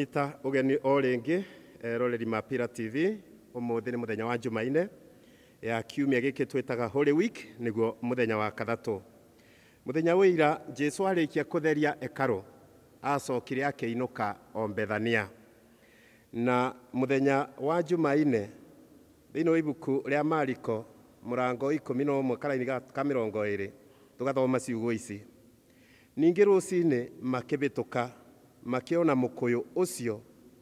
kunyita ugeni o eh, roreri mapira TV umuthi ni muthenya wa jumaine ya kiumia giki twitaga Holy Week niguo muthenya wa kathatu muthenya wira Jesu arikia kutheria ekaro acokire akiinuka o na muthenya wa jumaine thiini wa ibuku ria Mariko murango ikumi na umwe karaini ka mirongo iri tugathoma ciugo ici ningi rucini makibituka makiona mukuyu ucio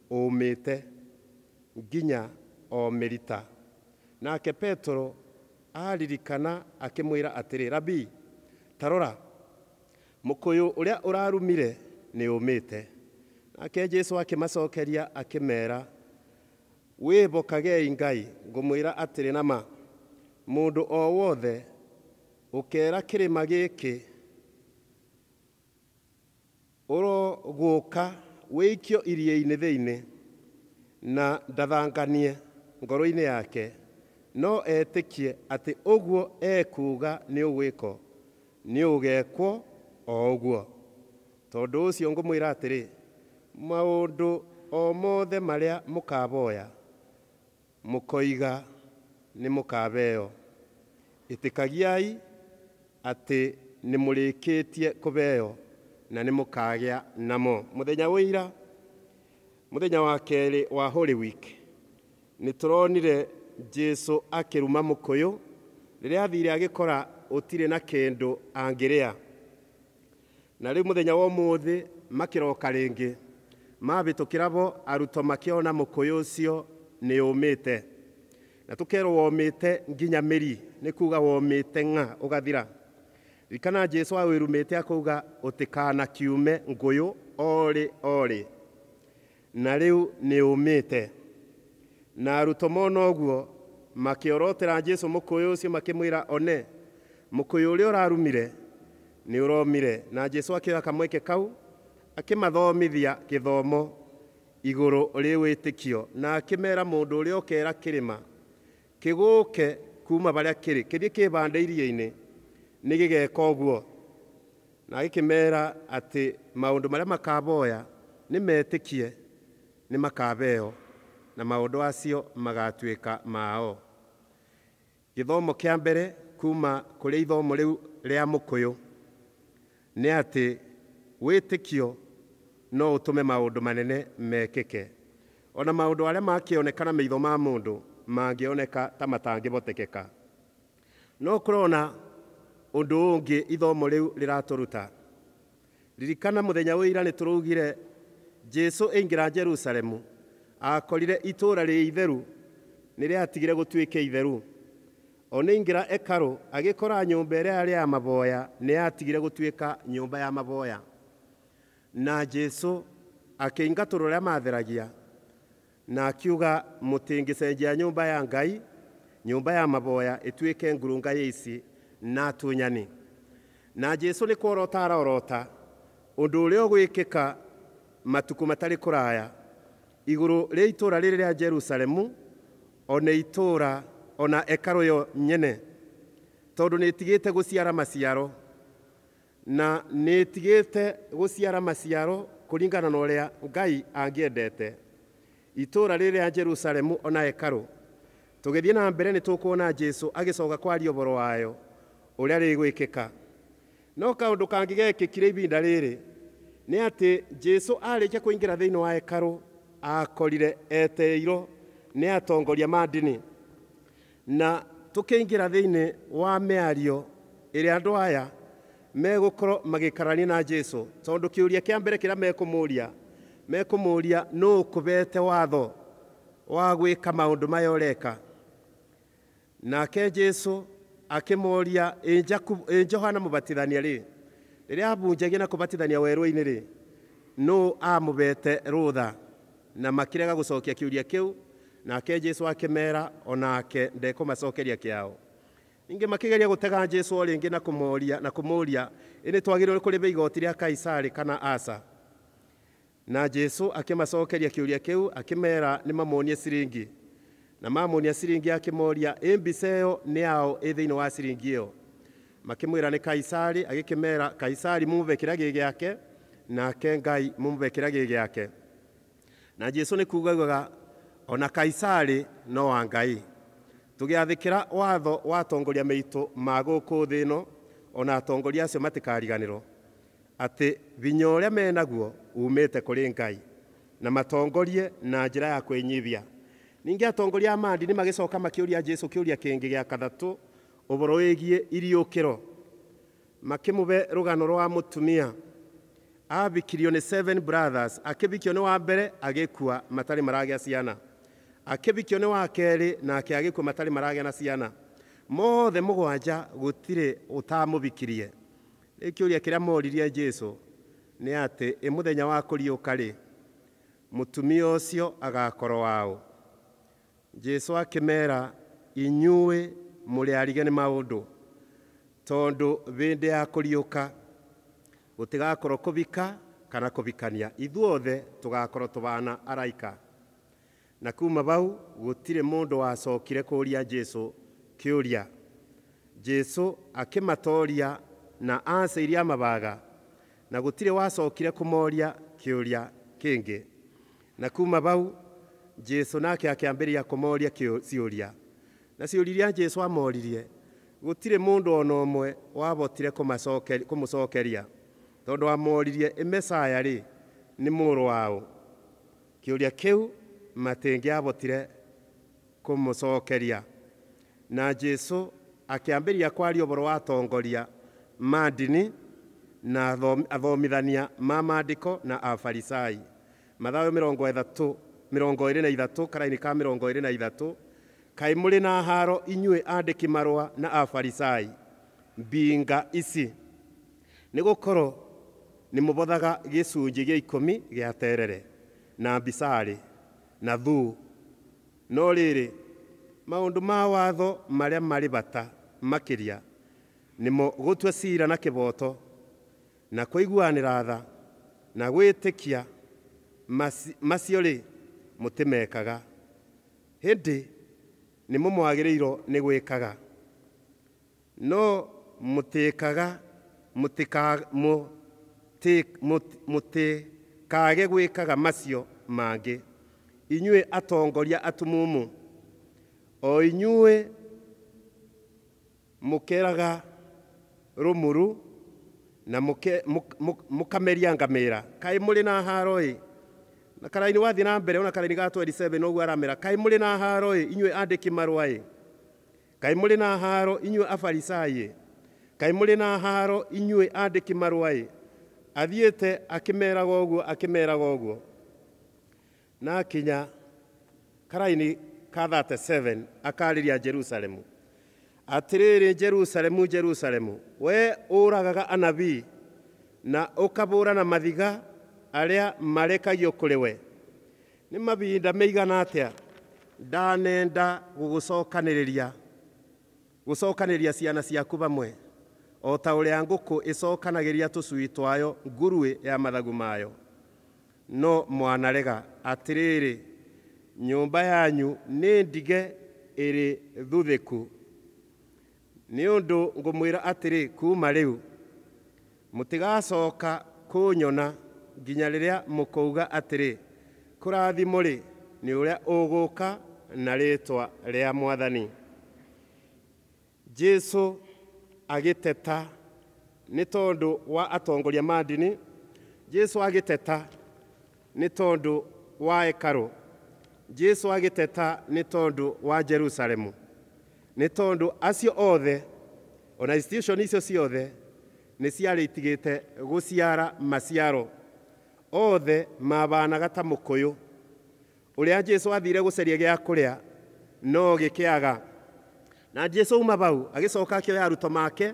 umite nginya o merita nake petero aririkana akimwira atiri rabi tarora mukuyu uria urarumire ni umite nake jesu akimacokeria akimera wĩhokagei ngai ngũmwĩra atĩrĩ nama ma o wothe ũkera kĩrĩma gĩkĩ ũrogoka w'ikio iria-inĩ thĩinĩ na ndathanganie ngoro-inĩ yake no etĩkie ati ũguo ekuuga nĩ ũgwĩkwo nĩ ũgeekwo o ũguo tondũ ũcio ngũmwĩra atĩrĩ maũndũ o mothe maria mũkaboya mũkoiga nĩ mũkabeo ĩtĩkagiai atĩ nĩ mũrĩkĩtie kũbeo na nä må kagä namo må thenya wä ira må thenya wa kerä wa holy week nä tå ronire jesu akä ruma må kå yå rä rä a athire agä kora å tirä na kä ndå angä rä a na rä u må thenya wa må thä makä roka rä ngä mabä tå kä arutwo makä ona må kå yå å cio nä å mä te na tå kerwo womä te nginya mä ri nä kuga womä te ng'a å gathira ikana jesu awirumite akuga utikana kiume nguyu ori ori na riu ni umite na arutwo mona ũguo makĩorotera jesu mũkũyũ ũcio makĩmwĩra one mũkũyũ ũrĩa ũrarumire ni uromire na jesu akĩoya kamweke kau akĩmathomithia gĩthomo igũrũ rĩwĩtĩkio na akimera mũndũ ũrĩa ũkera kĩrĩma kĩgũũke kuuma barĩa kĩrĩ kĩthiĩ kĩĩbande iria-inĩ nigigeka gä guo na gikimera ati maundu maria makaboya nä metä makabeo na maundu acio magatuika mao githomo kia mbere kuma kuri ithomo riu ria rä ni ati witikio no utume maundu manene mekeke ona maå ndå makionekana makĩonekana maitho ma mũndũ mangioneka ta matangĩbotekeka no kũrona undu ungi ithomo riu riraturuta ririkana muthenya wira turugire jesu aingira jerusalemu akorire itura ri itheru niriatigire gutuike itheru one ingira ekaru agikora nyumba iria ari ya maboya niyatigire gutuika nyumba ya maboya na jesu akiingaturwo uria matheragia na akiuga mutingicenjia nyumba ya ngai nyumba ya maboya ituike ngurunga ya na tunyani na jesu nä kworota arorota å ndå å rä a å gwä kä ka matukå matarä kå raya igå rå rä itå ra jerusalemu ona itå ona ekarå yo nyene tondå nä tigä te gå ciara maciaro na nä tigä te gå ciara maciaro kå na å rä a ngai angiendete itå ra rä jerusalemu ona ekarå tå na mbere nä jesu agä kwaria å boro wayo uria rigwikika no kaundu kangi ibinda riri ni ati jesu arikia kuingira thiini wa hekaru akorire eteiro ni atongoria ma ndini na tukiingira thiini wa miario iria andu aya megukorwo magikarania na jesu tondu kiuria kia mbere kiria mekumuria mekumuria nuu kubete watho wa gwika maundu maya ureka nake jesu akimuria johana mubatithania ri riria abunjagia na kubatithania werwa-ini ri no amubete rutha na makirega gucokia kiuria kiu nake jesu akimera onake ndekumacokeria kiao inge makigeria gutega jesu ori inge na kumoria na kumoria ini twagirire kuri igoti ria kaisari kana asa na jesu akimacokeria kiuria kiu akimera nimamuonie siringi na mamoni ya ciringi akimoria moria mbica ä ao nä wa yo makimwira ra kaisari agä kaisari muve må yake na kengai muve ake nake ngai na jesu ni kugaga ona kaisari no wa ngai tå watho watongoria meito maguku ma ona atongoria acio matikariganiro ati vinya uria menaguo umite kuri ngai na matongorie na njira ya kwä ningi atongoria a mandi ni magä coka makä å ria jesu kä å ria kä ngä gä a kathatå be rwa mutumia tumia abikirio nä seven brothers akä bikio nä wa mbere agä ciana akä bikio wa kerä nake agä kua na ciana mothe må gwanja gå tirä kiria moririe jesu nä atä ä wa kuriukari mutumia ucio må tumia agakorwo jesu akimera inyuĩ muri arige nĩ maũndũ tondu vinde ya kũriũka gutigakorwo kũbika kana kũbikania ithuothe tũgakorwo tũbana araika na kuma bau gũtirĩ mũndũ wacokire kũũria jesu kĩũria jesu akĩmatoria na ase iria mabaga na gutire wacokire kũmoria kĩũria kĩngĩ na kuma bau jesu nake akiambĩrĩria kumoria ciuria na ciuriria jesu amoririe gutire mundu ona umwe wabotire kumucokeria tondu amoririe imesaya ri ni muru wao kiuria kiu matingi abotire kumucokeria na jesu akiambiria kwaria ũhoro wa atongoria ma na athomithania ma maandĩko na afarisai mathayo mĩrongo ĩtatũ mirongo ĩrĩ na ithatũ karaini ka mirongo ĩrĩ na ithatũ kaĩ muri na haro inyuĩ ande kimarwa na afarisai mbinga ici nĩ gũkorwo nĩ mũbothaga gĩcunjĩ gĩa ikũmi gĩa terere na mbisarĩ na thuu no riri maundu ma watho marĩa mari bata makĩria nĩmo gũtua ciira na kiboto na kuiguanira tha na gwĩtĩkia macio rĩ mutimekaga hindi nimo mwagiriirwo ni gwikaga no mutikaga mutikage gwikaga macio mangi inyuĩ atongoria atumumu o inyuĩ mukeraga rumuru na mukameria ngamĩra kaĩ mũrĩ na haro na karaini wathi na mbere ona karaini gato 27 noguo aramera kai muri na haro inywe andiki marwa kai muri na haro inywe afarisaye kai muri na haro inywe andiki marwa athiĩte akimera ũguo akimera ũguo na akinya karaini kathate 37 akarĩria jerusalemu atĩrĩrĩ jerusalemu jerusalemu wee ũragaga anabii na ũkabũra na mathiga aria marekagio kuri we ni mabinda meigana atia ndanenda gugucokaniriria gucokaniria ciana ciaku bamwe o ta uria nguku icokanagiria tucui twayo ngurui ya mathagu mayo no mwanarega atiriri nyumba yanyu ni ndige iri thuthiku ni undu ngumwira atiri kuma riu mutigacoka kunyona nginya rä mukauga atiri kurathimo ri ni uria uguka na rä ria mwathani jesu agiteta ni tondu wa atongoria madini jesu agiteta ni tondu wa ekaro jesu agiteta ni tondu wa jerusalemu ni tondu acio othe ona institution icio ciothe ni ciarä itigä te gå ciara maciaro othe mabanaga ta mukuyu uria jesu athire guceria gia kuria no gikiaga na jesu uma bau agicoka akioya aruto make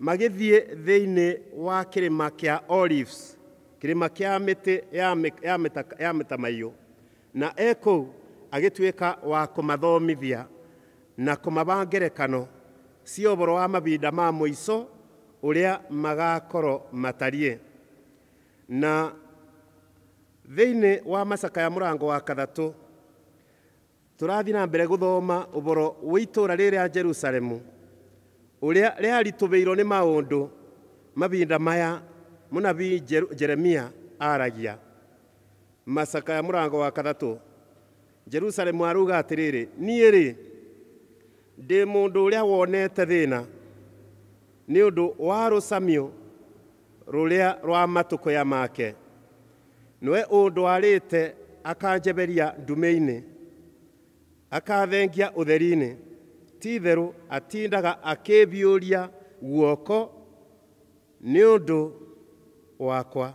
magithie thiini wa kirima kia olives kirima kia miti ya mitamaiyo na eko agituika wa kumathomithia na kumaba ngerekano cia uboro wa mabinda ma muico uria magakorwo matarie na thĩinĩ wa macaka ya mũrango wa kathatũ tũrathi na mbere gũthoma ũboro wĩ itũũra rĩrĩa jerusalemu ũrĩa rĩaritũbĩirwo nĩ maũndũ mabinda maya mũnabii jeremia aragia macaka ya mũrango wa kathatũ jerusalemu aruga atĩrĩrĩ niĩ-rĩ ndĩ mũndũ ũrĩa wonete thĩna nĩ ũndũ wa rũcamio rũrĩa rwa ya make niwe undwarite akanjeberia ndume-inĩ akathengia ũtheri-inĩ ti atindaga akĩĩbiũria guoko nĩ ũndũ wakwa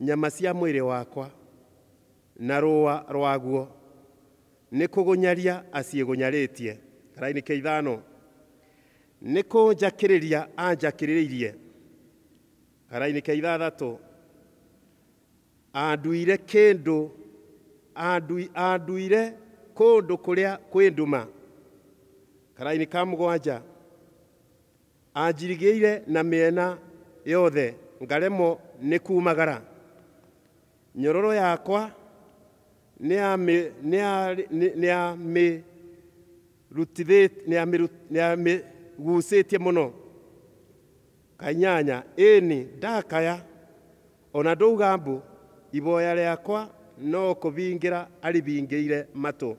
nyama cia mwĩrĩ wakwa na rũa rwaguo nĩ kũgũnyaria aciĩgũnyarĩtie karaini ke ithano nĩ kũnjakĩrĩria anjakĩrĩirie karaini ke ithathatũ anduire kindu anduire kundu kuria kwinduma karaini ka mugwanja anjirigiire na miena yothe ngaremo ni kumagara nyororo yakwa niamigucitie muno kainyanya ini ndakaya ona ndauga mbu iboya riakwa no kuvingira arivingiire matu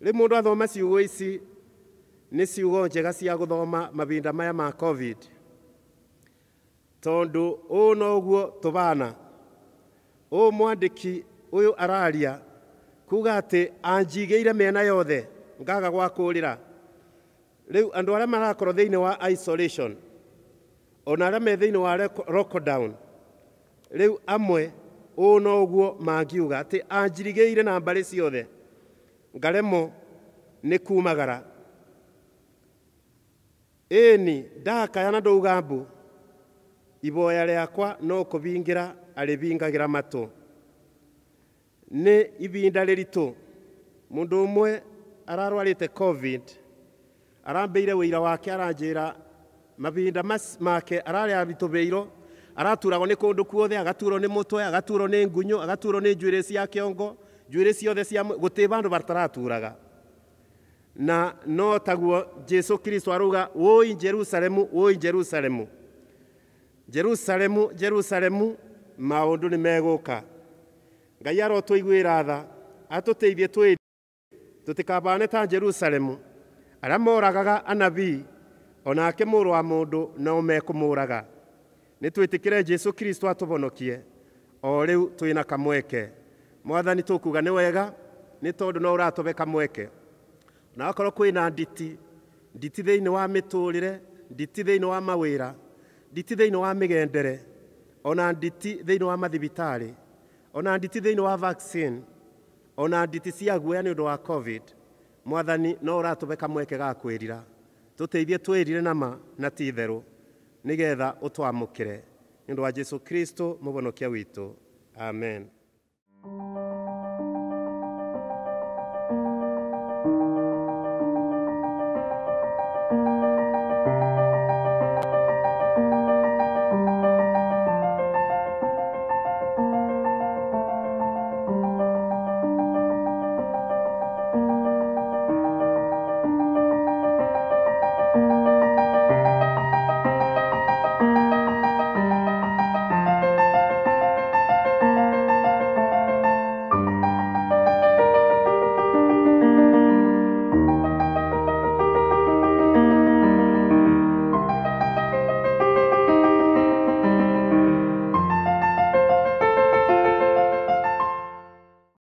ri mundu athoma ciugo ici ni ciugo njega cia guthoma mavinda maya ma covid tondu uu noguo tå uu mwandiki uyu araria kuga ati anjigiire miena yothe ngaga gwa kå andu ra rä u marakorwo wa isolation ona aria me thiini wa lockdown riu amwe uu noguo mangiuga ati anjirigiire na mbari ciothe ngaremo ni kumagara ndakaya na ndauga mbu iboya akwa no kũbingĩra arĩbingagĩra matũ nĩ ibinda rĩritũ mundu umwe ararwarĩte covid arambĩire wĩira wake aranjira mabinda make ararĩa abitũbĩirwo araturagwo nä kå ndå kuothe agaturo nä må twe agaturwo nä ngunyå agaturwo nä njuä rä cia kä ongo njuä rä ciothe cia gå tä bandå bataraturaga na no taguo jesu kristo arauga wåi jerusalemu wåi jerusalemu jerusalemu jerusalemu maå ndå nä megå ka ngai arotåiguä ra tha atå teithie twä tå ta jerusalemu ara moragaga anabii onake mũrũ wa mũndũ nao mekũmũraga nä jesu kristo atubonokie o riu twä na kamweke mwathani tå kuga nä wega ni tondå no å kamweke na akoro kwä na nditi nditi theini wa miturire nditi theini wa mawira nditi theini wa migendere ona nditi theini wa mathibitarä ona nditi theini wa vaccine ona nditi cia guoya ni å wa covid mwathani no å kamweke ga kwirira tuteithie twirire na ma nama na ti nigetha utwamukire ni wa jesu kristo mubonokia witu amen